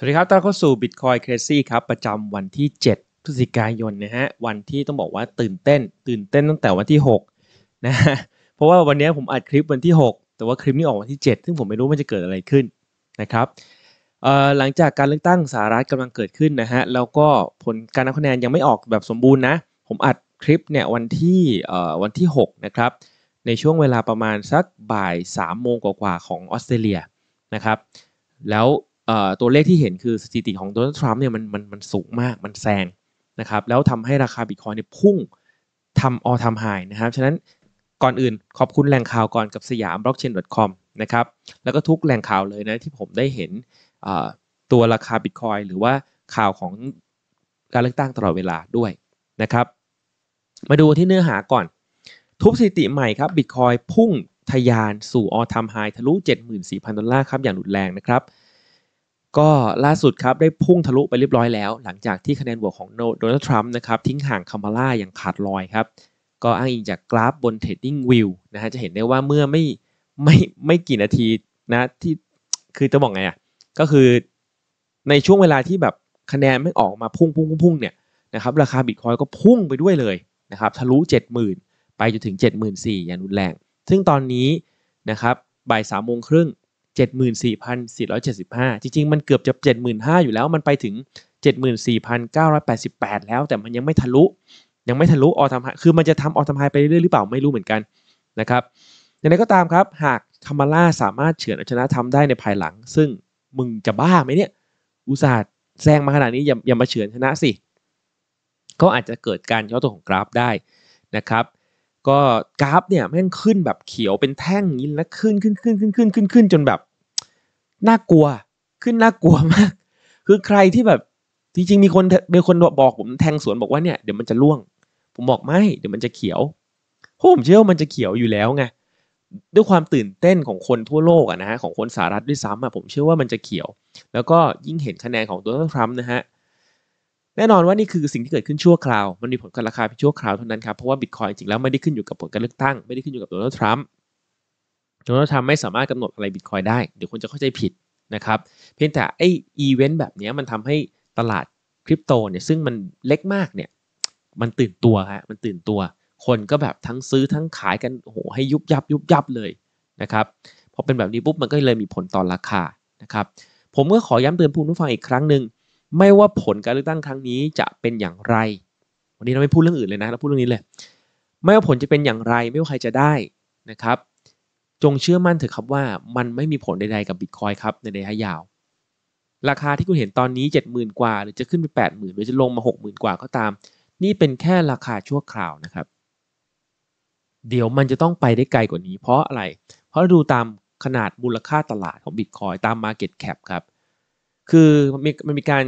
สวัสดีครับ ต้อนรับเข้าสู่ Bitcoin Crazy ครับ ประจำวันที่7พฤศจิกายนนะฮะ วันที่ต้องบอกว่าตื่นเต้น ตื่นเต้นตั้งแต่วันที่6นะฮะ เพราะว่าวันนี้ผมอัดคลิปวันที่ 6 แต่ว่าคลิปนี้ออกวันที่ 7 ซึ่งผมไม่รู้มันจะเกิดอะไรขึ้นนะครับหลังจากการเลือกตั้งสหรัฐกำลังเกิดขึ้นนะฮะ แล้วก็ผลการนับคะแนนยังไม่ออกแบบสมบูรณ์นะ ผมอัดคลิปเนี่ยวันที่วันที่6นะครับ ในช่วงเวลาประมาณสักบ่าย3โมงกว่าๆของออสเตรเลียนะครับ แล้วตัวเลขที่เห็นคือสถิติของโดนัลด์ทรัมป์เนี่ยมันมันมันสูงมากมันแซงนะครับแล้วทำให้ราคาบิตคอยเนี่ยพุ่งทำออทำไฮนะครับฉะนั้นก่อนอื่นขอบคุณแหล่งข่าวก่อนกับสยาม blockchain com นะครับแล้วก็ทุกแหล่งข่าวเลยนะที่ผมได้เห็นตัวราคาบิตคอยหรือว่าข่าวของการเลือกตั้งตลอดเวลาด้วยนะครับมาดูที่เนื้อหาก่อนทุบสถิติใหม่ครับบิตคอยพุ่งทะยานสู่ออทามไฮทะลุ74,000ดอลลาร์ครับอย่างรุนแรงนะครับก็ล่าสุดครับได้พุ่งทะลุไปเรียบร้อยแล้วหลังจากที่คะแนนโหวตของโดนัลด์ทรัมป์นะครับทิ้งห่างคามาล่าอย่างขาดลอยครับ ก็อ้างอิงจากกราฟบน Trading View นะฮะจะเห็นได้ว่าเมื่อไม่ไม่ไม่กี่นาทีนะที่คือจะบอกไงอ่ะก็คือในช่วงเวลาที่แบบคะแนนไม่ออกมาพุ่งพุ่งพุ่งเนี่ยนะครับราคาบิตคอยก็พุ่งไปด้วยเลยนะครับทะลุ 70,000 ไปจนถึง 74,000อย่างรุนแรงซึ่งตอนนี้นะครับบ่ายสามโมงครึ่ง74,475 จริง ๆ มันเกือบจะ75,000 อยู่แล้วมันไปถึง 74,988 แล้วแต่มันยังไม่ทะลุยังไม่ทะลุออทำไฮคือมันจะทำออทำไฮไปเรื่อยๆหรือเปล่าไม่รู้เหมือนกันนะครับอย่างไรก็ตามครับ หากคามาล่าสามารถเฉือนอชนะทำได้ในภายหลัง ซึ่งมึงจะบ้าไหมเนี่ย อุตส่าห์แซงมาขนาดนี้อย่าอย่ามาเฉือนชนะสิ ก็อาจจะเกิดการย่อตัวของกราฟได้นะครับ ก็กราฟเนี่ยแม่งขึ้นแบบเขียวเป็นแท่งนี้แล้วขึ้นขึ้นขึ้นขึ้นขึ้นขึ้นขึ้นจนแบบน่ากลัวขึ้นน่ากลัวมาก คือใครที่แบบจริงๆมีคนมีคนบอก ผมแทงสวนบอกว่าเนี่ยเดี๋ยวมันจะร่วง ผมบอกไม่เดี๋ยวมันจะเขียวพราะผมเชื่อว่ามันจะเขียวอยู่แล้วไงด้วยความตื่นเต้นของคนทั่วโลกอะนะฮะของคนสหรัฐด้วยซ้ำอะผมเชื่อว่ามันจะเขียว แล้วก็ยิ่งเห็นคะแนนของตัวทรัมป์นะฮะแน่นอนว่านี่คือสิ่งที่เกิดขึ้นชั่วคราว มันมีผลกับราคาเพียงชั่วคราวเท่านั้นครับเพราะว่าบิตคอยจริงแล้วไม่ได้ขึ้นอยู่กับผลการเลือกตั้งไม่ได้ขึ้นอยู่กับโดนัลด์ทรัมป์โดนัลด์ทรัมป์ไม่สามารถกำหนดอะไรบิตคอยได้เดี๋ยวคนจะเข้าใจผิดนะครับ เพียงแต่ไอ้อีเวนต์แบบนี้มันทำให้ตลาดคริปโตเนี่ยซึ่งมันเล็กมากเนี่ย มันตื่นตัวฮะมันตื่นตัว คนก็แบบทั้งซื้อทั้งขายกันโหให้ยุบยับยุบยับเลยนะครับพอเป็นแบบนี้ปุ๊บมันก็เลยมีผลต่อราคานะครับ ผมก็ขอย้ำเตือนผู้ฟังอีกครั้งหนึ่งไม่ว่าผลการเลือกตั้งครั้งนี้จะเป็นอย่างไร วันนี้เราไม่พูดเรื่องอื่นเลยนะเราพูดเรื่องนี้เลยไม่ว่าผลจะเป็นอย่างไรไม่ว่าใครจะได้นะครับจงเชื่อมั่นเถอะครับว่ามันไม่มีผลใดๆกับบิตคอยครับในระยะยาว ราคาที่คุณเห็นตอนนี้ 70,000กว่าหรือจะขึ้นไป80,000หรือจะลงมา 60,000 กว่าก็ตาม นี่เป็นแค่ราคาชั่วคราวนะครับ เดี๋ยวมันจะต้องไปได้ไกลกว่านี้เพราะอะไร เพราะดูตามขนาดมูลค่าตลาดของบิตคอยตาม Market Cap ครับ คือมันมีการ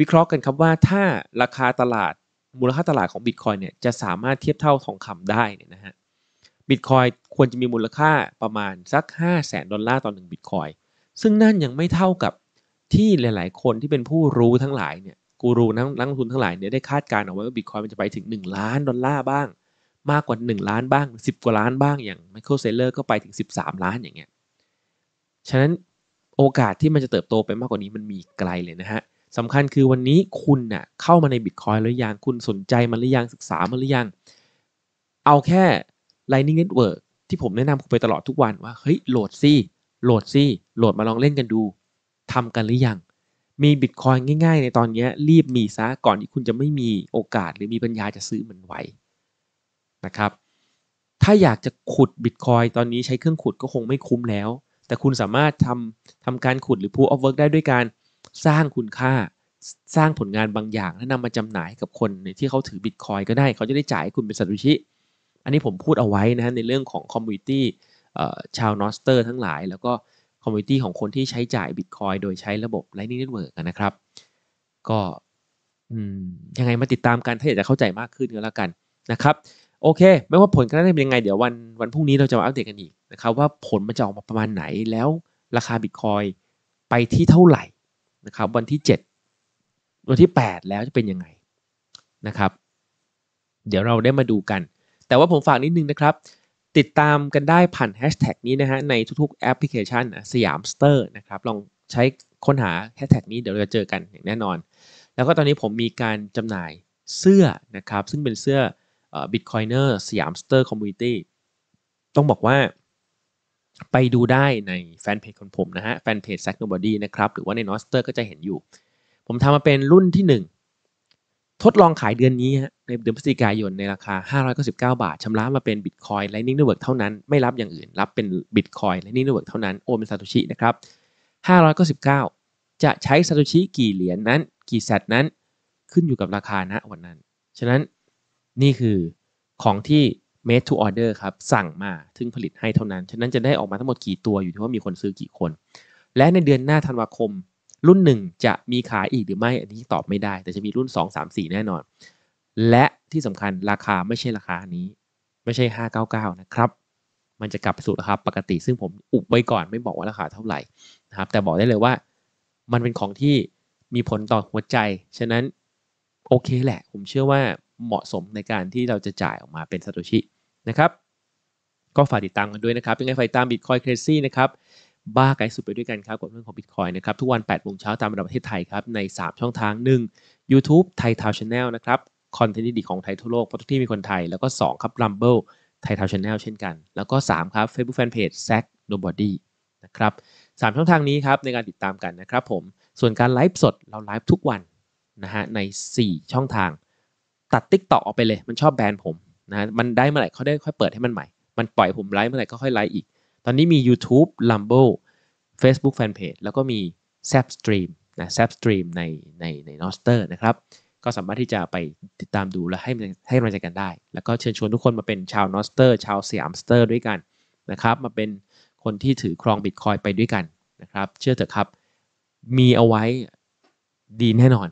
วิเคราะห์กันครับว่าถ้าราคาตลาดมูลค่าตลาดของบิตคอยเนี่ยจะสามารถเทียบเท่าทองคำได้เนี่ยนะฮะบิตคอยควรจะมีมูลค่าประมาณสัก 5 0 0แสนดอลลาร์ต่อหนึ่งบิตคอยซึ่งนั่นยังไม่เท่ากับที่หลายๆคนที่เป็นผู้รู้ทั้งหลายเนี่ยกูรูนักลงทุนทั้งหลายเนี่ยได้คาดการณ์เอาไว้ว่าบิตคอยมันจะไปถึง 1 ล้าน ดอลลาร์บ้าง มากกว่า 1 ล้านบ้าง 10 กว่าล้านบ้างอย่างไมเคิลเซเลอร์ก็ไปถึง 13 ล้านอย่างเงี้ย ฉะนั้นโอกาสที่มันจะเติบโตไปมากกว่านี้มันมีไกลเลยนะฮะสำคัญคือวันนี้คุณน่ะเข้ามาในบิตคอยหรือยังคุณสนใจมันหรือยังศึกษามันหรือยังเอาแค่ Lightning Network ที่ผมแนะนำคุณไปตลอดทุกวันว่า เฮ้ยโหลดซี่โหลดซี่โหลดมาลองเล่นกันดูทำกันหรือยัง มีบิตคอยง่ายๆ ในตอนนี้รีบมีซะก่อนที่คุณจะไม่มีโอกาส หรือมีปัญญาจะซื้อมันไว้นะครับ ถ้าอยากจะขุดบิตคอยตอนนี้ใช้เครื่องขุดก็คงไม่คุ้มแล้ว แต่คุณสามารถทำทำการขุดหรือ proof of work ได้ด้วยการสร้างคุณค่าสร้างผลงานบางอย่างแล้วนำมาจำหน่ายกับคนที่เขาถือบิตคอยก็ได้ เขาจะได้จ่ายคุณเป็นสัตุชิอันนี้ผมพูดเอาไว้นะฮะในเรื่องของคอมมูนิตี้ชาวนอสเตอร์ทั้งหลาย แล้วก็คอมมูนิตี้ของคนที่ใช้จ่ายบิตคอยโดยใช้ระบบไลน์่งเน็ตเวิร์กนะครับ ก็ยังไงมาติดตามกันถ้าอยากจะเข้าใจมากขึ้นก็แล้วกันนะครับโอเค ไม่ว่าผลการได้เป็นยังไง เดี๋ยววันวันพรุ่งนี้เราจะมาอัปเดตกันอีกนะครับ ว่าผลมันจะออกมาประมาณไหนแล้วราคาบิตคอยไปที่เท่าไหร่นะครับ วันที่ 7 วันที่ 8 แล้วจะเป็นยังไงนะครับ เดี๋ยวเราได้มาดูกันแต่ว่าผมฝากนิดนึงนะครับ ติดตามกันได้ผ่านแฮชแท็กนี้นะฮะในทุกๆแอปพลิเคชันสยามสเตอร์นะครับ ลองใช้ค้นหาแฮชแท็กนี้เดี๋ยวเราจะเจอกันอย่างแน่นอน แล้วก็ตอนนี้ผมมีการจำหน่ายเสื้อนะครับ ซึ่งเป็นเสื้อ Bitcoiner สยามสเตอร์คอมมูนิตี้ต้องบอกว่าไปดูได้ในแฟนเพจของผมนะฮะแฟนเพจแซกโนบอดี้นะครับหรือว่าในนสเตอร์ก็จะเห็นอยู่ ผมทำมาเป็นรุ่นที่ทดลองขายเดือนนี้ในเดือนพฤศจิกายนในราคา 599 บาทชำระมาเป็นบิตคอยน์ l i นิ่ง i น g n เวิร์กเท่านั้นไม่รับอย่างอื่น รับเป็นบิตคอยน์ l i นิ่ง i น g n เวิร์กเท่านั้น โอนเป็นซาโตชินะครับ 599 จะใช้ซาโตชิกี่เหรียญนนั้น กี่แซดนั้นขึ้นอยู่กับราคาณวันนั้น ฉะนั้นนี่คือของที่ made to order ครับสั่งมาถึงผลิตให้เท่านั้น ฉะนั้นจะได้ออกมาทั้งหมดกี่ตัวอยู่ที่ว่ามีคนซื้อกี่คน และในเดือนหน้าธันวาคมรุ่นหนึ่งจะมีขายอีกหรือไม่ อันนี้ตอบไม่ได้ แต่จะมีรุ่น 2 3 4 แน่นอน และที่สำคัญราคาไม่ใช่ราคานี้ ไม่ใช่ 599 นะครับ มันจะกลับสู่ราคาปกติ ซึ่งผมอุบไว้ก่อนไม่บอกว่าราคาเท่าไหร่นะครับ แต่บอกได้เลยว่ามันเป็นของที่มีผลต่อหัวใจ ฉะนั้นโอเคแหละ ผมเชื่อว่าเหมาะสมในการที่เราจะจ่ายออกมาเป็นซตโตชินะครับ ก็ฝากติดตามกันด้วยนะครับเป็งไงฝากติดตามบิตคอยเค r ซี่นะครับบ้าไกลสุดไปด้วยกันครับกับเรื่องของ Bitcoin นะครับทุกวัน8โมงเช้าตามเวลาประเทศไทยครับใน 3 ช่องทาง 1 YouTube ไทยทาวชาแนลนะครับ คอนเทนต์ดีของไทยทั่วโลกเพราะทุกที่มีคนไทยแล้วก็ 2 ครับ Rumble ไทยทาวชาแนลเช่นกัน แล้วก็ 3 ครับ Facebook Fanpage ก a c n o b o d y นะครับสช่องทางนี้ครับในการติดตามกันนะครับผม ส่วนการไลฟ์สดเราไลฟ์ทุกวันนะฮะใน 4 ช่องทาง ตัดติ๊กตอกออกไปเลยมันชอบแบนผมนะมันได้เมื่อไหร่เขาได้ค่อยเปิดให้มันใหม่มันปล่อยผมไลฟ์เมื่อไหร่ก็ค่อยไลฟ์อีกตอนนี้มี YouTube l u m b o Facebook Fanpage แล้วก็มี s a p Stream นะ s a p Stream ในในในนอสเตอร์นะครับ ก็สามารถที่จะไปติดตามดูและให้ให้กำลังใจกันได้ แล้วก็เชิญชวนทุกคนมาเป็นชาวนอสเตอร์ชาวสยามสเตอร์ด้วยกันนะครับ มาเป็นคนที่ถือครองบิตคอยไปด้วยกันนะครับเชื่อเถอะครับมีเอาไว้ดีแน่นอน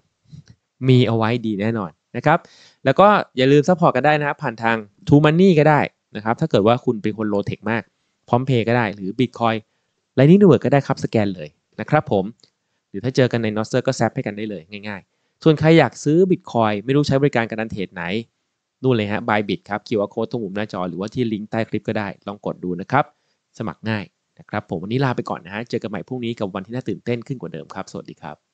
มีเอาไว้ดีแน่นอนนะครับแล้วก็อย่าลืมซัพพอร์ตกันได้นะครับผ่านทางทูมันนี่ก็ได้นะครับถ้าเกิดว่าคุณเป็นคนโลเทคมากพร้อมเพย์ก็ได้หรือ Bitcoin Lightning Network ก็ได้ครับสแกนเลยนะครับผม หรือถ้าเจอกันในนอสเซอร์ก็แซปให้กันได้เลยง่ายๆ ส่วนใครอยากซื้อ Bitcoin ไม่รู้ใช้บริการการันเทรดไหนนู่นเลยฮะบายบิตครับว QR โค้ดตรงมุมหน้าจอหรือว่าที่ลิงก์ใต้คลิปก็ได้ลองกดดูนะครับ สมัครง่ายนะครับผมวันนี้ลาไปก่อนนะฮะเจอกันใหม่พรุ่งนี้กับวันที่น่าตื่นเต้นขึ้นกว่าเดิมครับ สวัสดีครับ